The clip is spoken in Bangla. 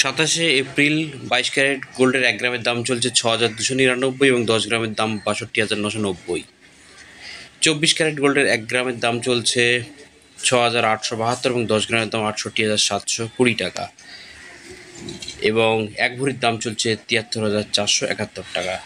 সাতাশে এপ্রিল বাইশ ক্যারেট গোল্ডের এক গ্রামের দাম চলছে ছ হাজার দুশো নিরানব্বই এবং দশ গ্রামের দাম বাষট্টি হাজার নশো নব্বই চব্বিশ ক্যারেট গোল্ডের এক গ্রামের দাম চলছে ছ হাজার আটশো বাহাত্তর এবং দশ গ্রামের দাম আটষট্টি হাজার সাতশো কুড়ি টাকা এবং এক ভরির দাম চলছে তিয়াত্তর হাজার চারশো একাত্তর টাকা